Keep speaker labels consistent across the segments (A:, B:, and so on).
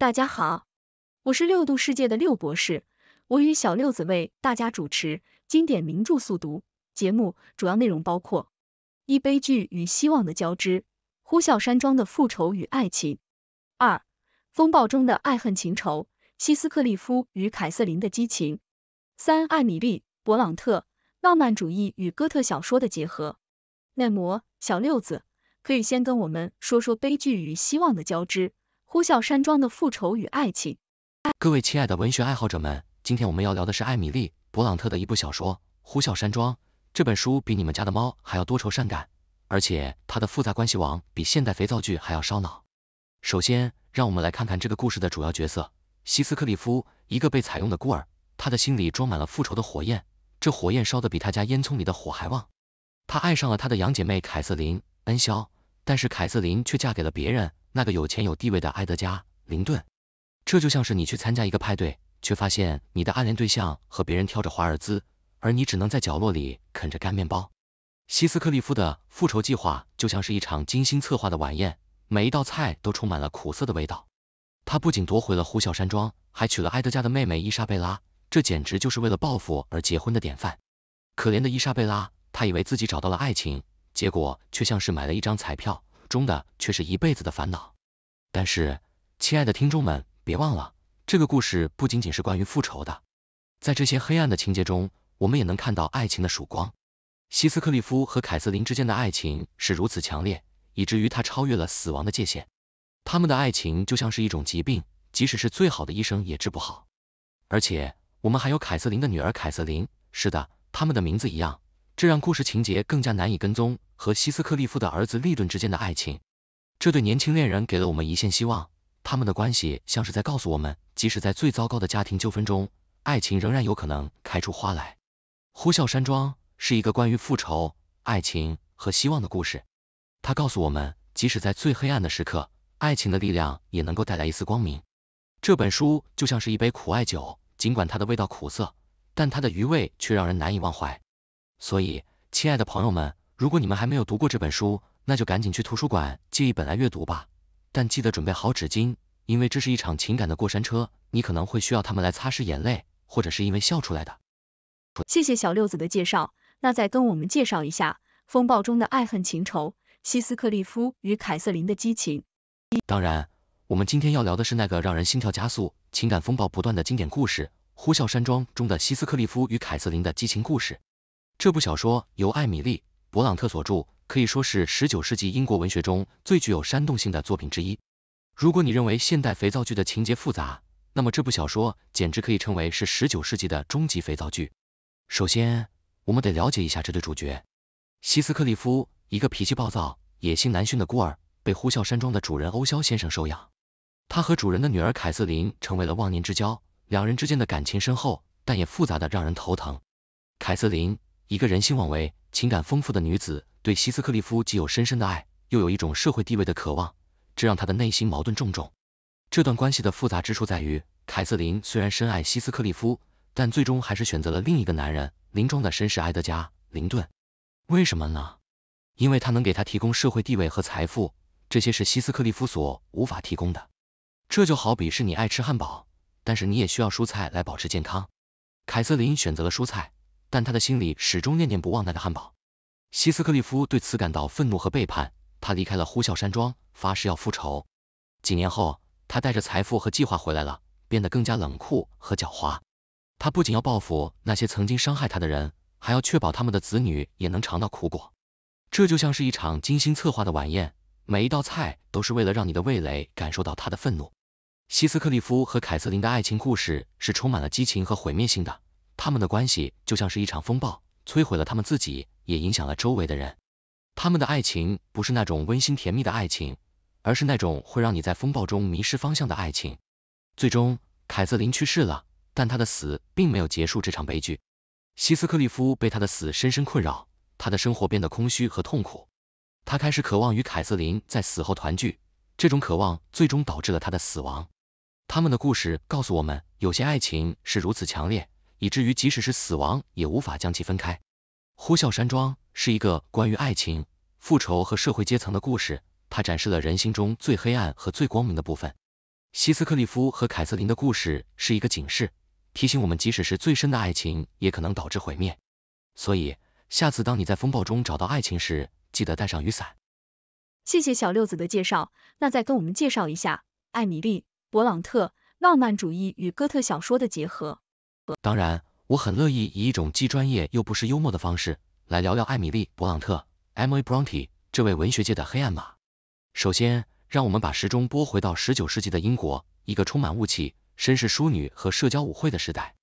A: 大家好，我是六度世界的六博士，我与小六子为大家主持经典名著速读节目，主要内容包括：一、悲剧与希望的交织，《呼啸山庄》的复仇与爱情；二、风暴中的爱恨情仇，《西斯克利夫与凯瑟琳》的激情；三、艾米丽·勃朗特浪漫主义与哥特小说的结合。那么，小六子，可以先跟我们说说悲剧与希望的交织。《呼啸山庄》的复
B: 仇与爱情。各位亲爱的文学爱好者们，今天我们要聊的是艾米丽·勃朗特的一部小说《呼啸山庄》。这本书比你们家的猫还要多愁善感，而且它的复杂关系网比现代肥皂剧还要烧脑。首先，让我们来看看这个故事的主要角色——希斯克利夫，一个被采用的孤儿，他的心里装满了复仇的火焰，这火焰烧得比他家烟囱里的火还旺。他爱上了他的养姐妹凯瑟琳·恩肖，但是凯瑟琳却嫁给了别人。那个有钱有地位的埃德加·林顿，这就像是你去参加一个派对，却发现你的暗恋对象和别人跳着华尔兹，而你只能在角落里啃着干面包。希斯克利夫的复仇计划就像是一场精心策划的晚宴，每一道菜都充满了苦涩的味道。他不仅夺回了呼啸山庄，还娶了埃德加的妹妹伊莎贝拉，这简直就是为了报复而结婚的典范。可怜的伊莎贝拉，她以为自己找到了爱情，结果却像是买了一张彩票。中的却是一辈子的烦恼。但是，亲爱的听众们，别忘了，这个故事不仅仅是关于复仇的。在这些黑暗的情节中，我们也能看到爱情的曙光。希斯克利夫和凯瑟琳之间的爱情是如此强烈，以至于它超越了死亡的界限。他们的爱情就像是一种疾病，即使是最好的医生也治不好。而且，我们还有凯瑟琳的女儿凯瑟琳，是的，他们的名字一样，这让故事情节更加难以跟踪。和希斯克利夫的儿子利顿之间的爱情，这对年轻恋人给了我们一线希望。他们的关系像是在告诉我们，即使在最糟糕的家庭纠纷中，爱情仍然有可能开出花来。《呼啸山庄》是一个关于复仇、爱情和希望的故事。它告诉我们，即使在最黑暗的时刻，爱情的力量也能够带来一丝光明。这本书就像是一杯苦艾酒，尽管它的味道苦涩，但它的余味却让人难以忘怀。所以，亲爱的朋友们。如果你们还没有读过这本书，那就赶紧去图书馆借一本来阅读吧。但记得准备好纸巾，因为这是一场情感的过山车，你可能会需要他们来擦拭眼泪，或者是因为笑出来的。
A: 谢谢小六子的介绍，那再跟我们介绍一下《风暴中的爱恨情仇》——西斯克利夫与凯瑟琳的激情。
B: 当然，我们今天要聊的是那个让人心跳加速、情感风暴不断的经典故事《呼啸山庄》中的西斯克利夫与凯瑟琳的激情故事。这部小说由艾米丽。勃朗特所著可以说是十九世纪英国文学中最具有煽动性的作品之一。如果你认为现代肥皂剧的情节复杂，那么这部小说简直可以称为是十九世纪的终极肥皂剧。首先，我们得了解一下这对主角。希斯克利夫，一个脾气暴躁、野性难驯的孤儿，被呼啸山庄的主人欧肖先生收养。他和主人的女儿凯瑟琳成为了忘年之交，两人之间的感情深厚，但也复杂的让人头疼。凯瑟琳。一个人性妄为、情感丰富的女子，对希斯克利夫既有深深的爱，又有一种社会地位的渴望，这让她的内心矛盾重重。这段关系的复杂之处在于，凯瑟琳虽然深爱希斯克利夫，但最终还是选择了另一个男人，林庄的绅士埃德加·林顿。为什么呢？因为他能给她提供社会地位和财富，这些是希斯克利夫所无法提供的。这就好比是你爱吃汉堡，但是你也需要蔬菜来保持健康。凯瑟琳选择了蔬菜。但他的心里始终念念不忘那个汉堡。西斯克利夫对此感到愤怒和背叛，他离开了呼啸山庄，发誓要复仇。几年后，他带着财富和计划回来了，变得更加冷酷和狡猾。他不仅要报复那些曾经伤害他的人，还要确保他们的子女也能尝到苦果。这就像是一场精心策划的晚宴，每一道菜都是为了让你的味蕾感受到他的愤怒。西斯克利夫和凯瑟琳的爱情故事是充满了激情和毁灭性的。他们的关系就像是一场风暴，摧毁了他们自己，也影响了周围的人。他们的爱情不是那种温馨甜蜜的爱情，而是那种会让你在风暴中迷失方向的爱情。最终，凯瑟琳去世了，但她的死并没有结束这场悲剧。希斯克利夫被她的死深深困扰，他的生活变得空虚和痛苦。他开始渴望与凯瑟琳在死后团聚，这种渴望最终导致了他的死亡。他们的故事告诉我们，有些爱情是如此强烈。以至于即使是死亡也无法将其分开。《呼啸山庄》是一个关于爱情、复仇和社会阶层的故事，它展示了人心中最黑暗和最光明的部分。希斯克利夫和凯瑟琳的故事是一个警示，提醒我们即使是最深的爱情也可能导致毁灭。所以，下次当你在风暴中找到爱情时，记得带上雨伞。
A: 谢谢小六子的介绍，那再跟我们介绍一下艾米丽·勃朗特、浪漫主义与哥特小说的结合。
B: 当然，我很乐意以一种既专业又不失幽默的方式，来聊聊艾米丽·勃朗特 （Emily Bronte） 这位文学界的黑暗马。首先，让我们把时钟拨回到十九世纪的英国，一个充满雾气、绅士、淑女和社交舞会的时代。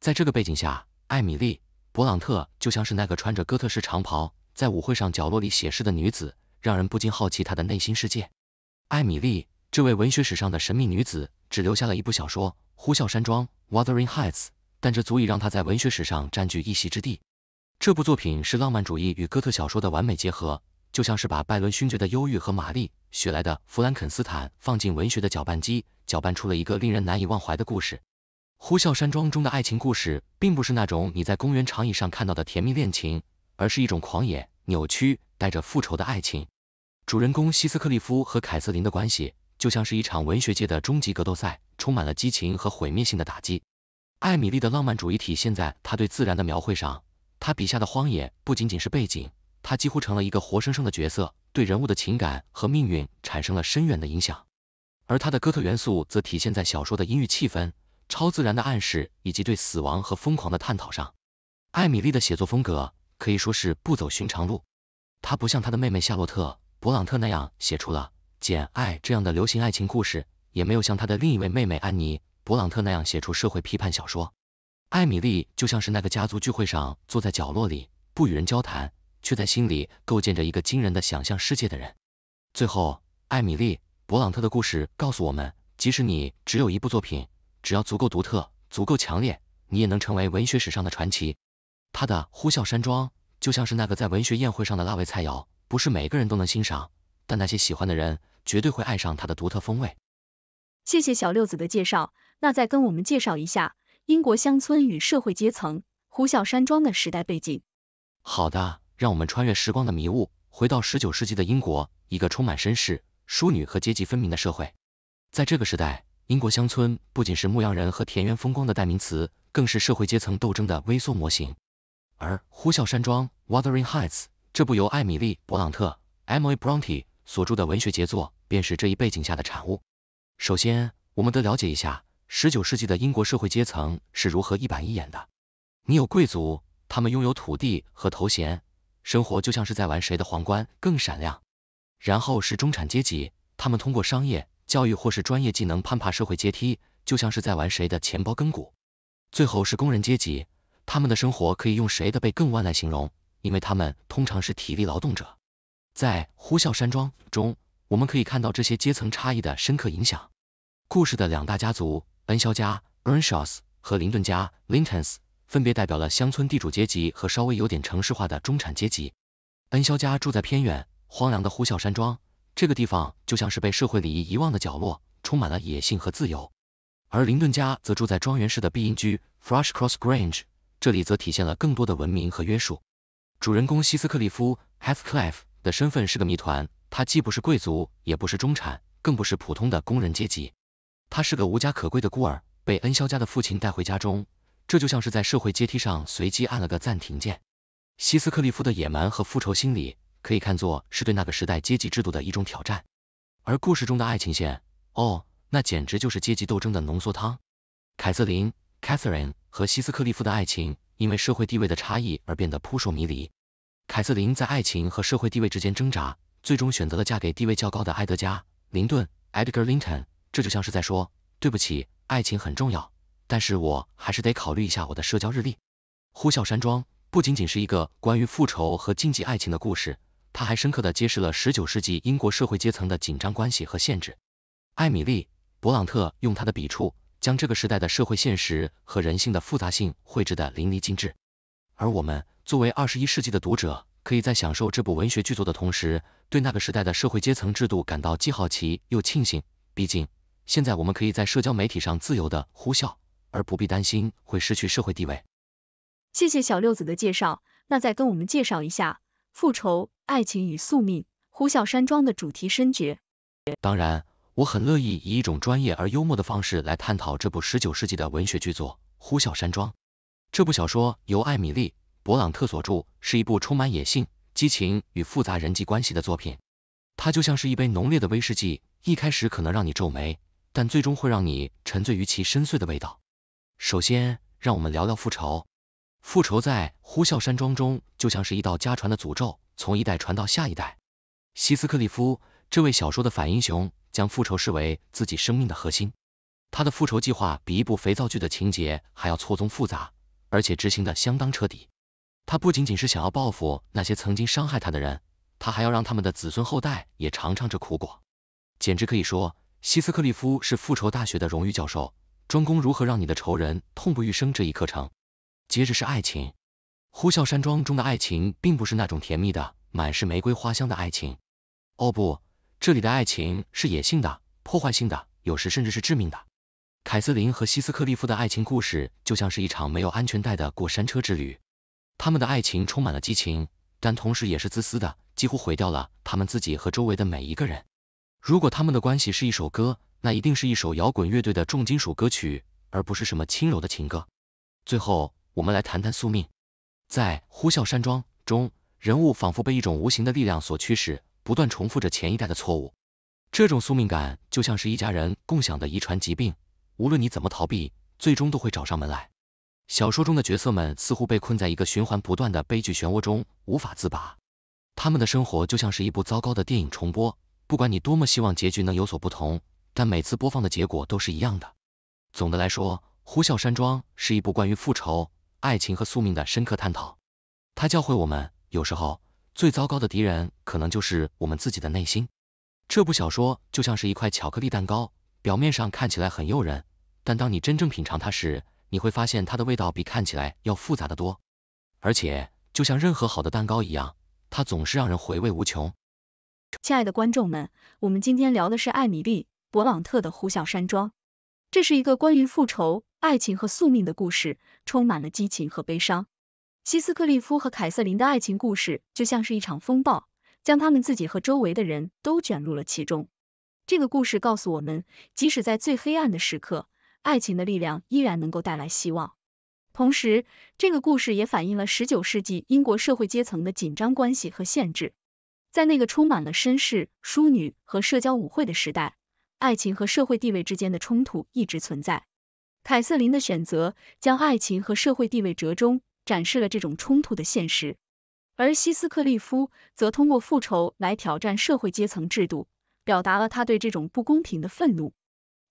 B: 在这个背景下，艾米丽·勃朗特就像是那个穿着哥特式长袍，在舞会上角落里写诗的女子，让人不禁好奇她的内心世界。艾米丽这位文学史上的神秘女子，只留下了一部小说《呼啸山庄》（Wuthering Heights）。但这足以让他在文学史上占据一席之地。这部作品是浪漫主义与哥特小说的完美结合，就像是把拜伦勋爵的忧郁和玛丽雪莱的《弗兰肯斯坦》放进文学的搅拌机，搅拌出了一个令人难以忘怀的故事。《呼啸山庄》中的爱情故事并不是那种你在公园长椅上看到的甜蜜恋情，而是一种狂野、扭曲、带着复仇的爱情。主人公希斯克利夫和凯瑟琳的关系就像是一场文学界的终极格斗赛，充满了激情和毁灭性的打击。艾米丽的浪漫主义体现在她对自然的描绘上，她笔下的荒野不仅仅是背景，她几乎成了一个活生生的角色，对人物的情感和命运产生了深远的影响。而她的哥特元素则体现在小说的阴郁气氛、超自然的暗示以及对死亡和疯狂的探讨上。艾米丽的写作风格可以说是不走寻常路，她不像她的妹妹夏洛特·勃朗特那样写出了《简爱》这样的流行爱情故事，也没有像她的另一位妹妹安妮。勃朗特那样写出社会批判小说，艾米丽就像是那个家族聚会上坐在角落里不与人交谈，却在心里构建着一个惊人的想象世界的人。最后，艾米丽·勃朗特的故事告诉我们，即使你只有一部作品，只要足够独特、足够强烈，你也能成为文学史上的传奇。他的《呼啸山庄》就像是那个在文学宴会上的辣味菜肴，不是每个人都能欣赏，但那些喜欢的人绝对会爱上它的独特风味。
A: 谢谢小六子的介绍。那再跟我们介绍一下英国乡村与社会阶层《呼啸山庄》的时代背景。
B: 好的，让我们穿越时光的迷雾，回到十九世纪的英国，一个充满绅士、淑女和阶级分明的社会。在这个时代，英国乡村不仅是牧羊人和田园风光的代名词，更是社会阶层斗争的微缩模型。而《呼啸山庄》（Wuthering Heights） 这部由艾米丽·勃朗特 （Emily Brontë） 所著的文学杰作，便是这一背景下的产物。首先，我们得了解一下。十九世纪的英国社会阶层是如何一板一眼的？你有贵族，他们拥有土地和头衔，生活就像是在玩谁的皇冠更闪亮。然后是中产阶级，他们通过商业、教育或是专业技能攀爬社会阶梯，就像是在玩谁的钱包跟鼓。最后是工人阶级，他们的生活可以用谁的背更弯来形容，因为他们通常是体力劳动者。在《呼啸山庄》中，我们可以看到这些阶层差异的深刻影响。故事的两大家族。恩肖家 （Earnshaws） 和林顿家 （Lintons） 分别代表了乡村地主阶级和稍微有点城市化的中产阶级。恩肖家住在偏远、荒凉的呼啸山庄，这个地方就像是被社会礼仪遗忘的角落，充满了野性和自由。而林顿家则住在庄园式的碧阴居 f r u s h Cross Grange），这里则体现了更多的文明和约束。主人公希斯克利夫 （Heathcliff） 的身份是个谜团，他既不是贵族，也不是中产，更不是普通的工人阶级。他是个无家可归的孤儿，被恩肖家的父亲带回家中，这就像是在社会阶梯上随机按了个暂停键。西斯克利夫的野蛮和复仇心理，可以看作是对那个时代阶级制度的一种挑战。而故事中的爱情线，哦，那简直就是阶级斗争的浓缩汤。凯瑟琳 Catherine 和西斯克利夫的爱情，因为社会地位的差异而变得扑朔迷离。凯瑟琳在爱情和社会地位之间挣扎，最终选择了嫁给地位较高的埃德加林顿 Edgar Linton。这就像是在说，对不起，爱情很重要，但是我还是得考虑一下我的社交日历。《呼啸山庄》不仅仅是一个关于复仇和禁忌爱情的故事，它还深刻的揭示了十九世纪英国社会阶层的紧张关系和限制。艾米丽·勃朗特用她的笔触，将这个时代的社会现实和人性的复杂性绘制的淋漓尽致。而我们作为二十一世纪的读者，可以在享受这部文学巨作的同时，对那个时代的社会阶层制度感到既好奇又庆幸，毕竟。现在我们可以在社交媒体上自由的呼啸，而不必担心会失去社会地位。
A: 谢谢小六子的介绍，那再跟我们介绍一下《复仇、爱情与宿命：呼啸山庄》的主题深掘。
B: 当然，我很乐意以一种专业而幽默的方式来探讨这部十九世纪的文学巨作《呼啸山庄》。这部小说由艾米丽·勃朗特所著，是一部充满野性、激情与复杂人际关系的作品。它就像是一杯浓烈的威士忌，一开始可能让你皱眉。但最终会让你沉醉于其深邃的味道。首先，让我们聊聊复仇。复仇在《呼啸山庄》中就像是一道家传的诅咒，从一代传到下一代。希斯克利夫这位小说的反英雄，将复仇视为自己生命的核心。他的复仇计划比一部肥皂剧的情节还要错综复杂，而且执行的相当彻底。他不仅仅是想要报复那些曾经伤害他的人，他还要让他们的子孙后代也尝尝这苦果。简直可以说。希斯克利夫是复仇大学的荣誉教授，专攻如何让你的仇人痛不欲生这一课程。接着是爱情，《呼啸山庄》中的爱情并不是那种甜蜜的、满是玫瑰花香的爱情。哦不，这里的爱情是野性的、破坏性的，有时甚至是致命的。凯瑟琳和希斯克利夫的爱情故事就像是一场没有安全带的过山车之旅。他们的爱情充满了激情，但同时也是自私的，几乎毁掉了他们自己和周围的每一个人。如果他们的关系是一首歌，那一定是一首摇滚乐队的重金属歌曲，而不是什么轻柔的情歌。最后，我们来谈谈宿命。在《呼啸山庄》中，人物仿佛被一种无形的力量所驱使，不断重复着前一代的错误。这种宿命感就像是一家人共享的遗传疾病，无论你怎么逃避，最终都会找上门来。小说中的角色们似乎被困在一个循环不断的悲剧漩涡中，无法自拔。他们的生活就像是一部糟糕的电影重播。不管你多么希望结局能有所不同，但每次播放的结果都是一样的。总的来说，《呼啸山庄》是一部关于复仇、爱情和宿命的深刻探讨。它教会我们，有时候最糟糕的敌人可能就是我们自己的内心。这部小说就像是一块巧克力蛋糕，表面上看起来很诱人，但当你真正品尝它时，你会发现它的味道比看起来要复杂的多。而且，就像任何好的蛋糕一样，它总是让人回味无穷。
A: 亲爱的观众们，我们今天聊的是艾米丽·勃朗特的《呼啸山庄》。这是一个关于复仇、爱情和宿命的故事，充满了激情和悲伤。希斯克利夫和凯瑟琳的爱情故事就像是一场风暴，将他们自己和周围的人都卷入了其中。这个故事告诉我们，即使在最黑暗的时刻，爱情的力量依然能够带来希望。同时，这个故事也反映了十九世纪英国社会阶层的紧张关系和限制。在那个充满了绅士、淑女和社交舞会的时代，爱情和社会地位之间的冲突一直存在。凯瑟琳的选择将爱情和社会地位折中，展示了这种冲突的现实；而希斯克利夫则通过复仇来挑战社会阶层制度，表达了他对这种不公平的愤怒。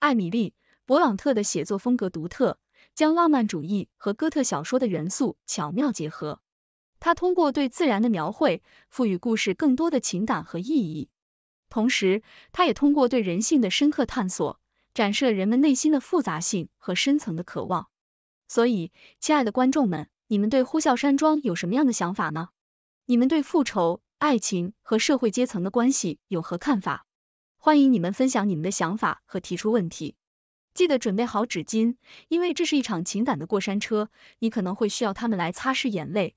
A: 艾米莉·勃朗特的写作风格独特，将浪漫主义和哥特小说的元素巧妙结合。他通过对自然的描绘，赋予故事更多的情感和意义；同时，他也通过对人性的深刻探索，展示了人们内心的复杂性和深层的渴望。所以，亲爱的观众们，你们对《呼啸山庄》有什么样的想法呢？你们对复仇、爱情和社会阶层的关系有何看法？欢迎你们分享你们的想法和提出问题。记得准备好纸巾，因为这是一场情感的过山车，你可能会需要它们来擦拭眼泪。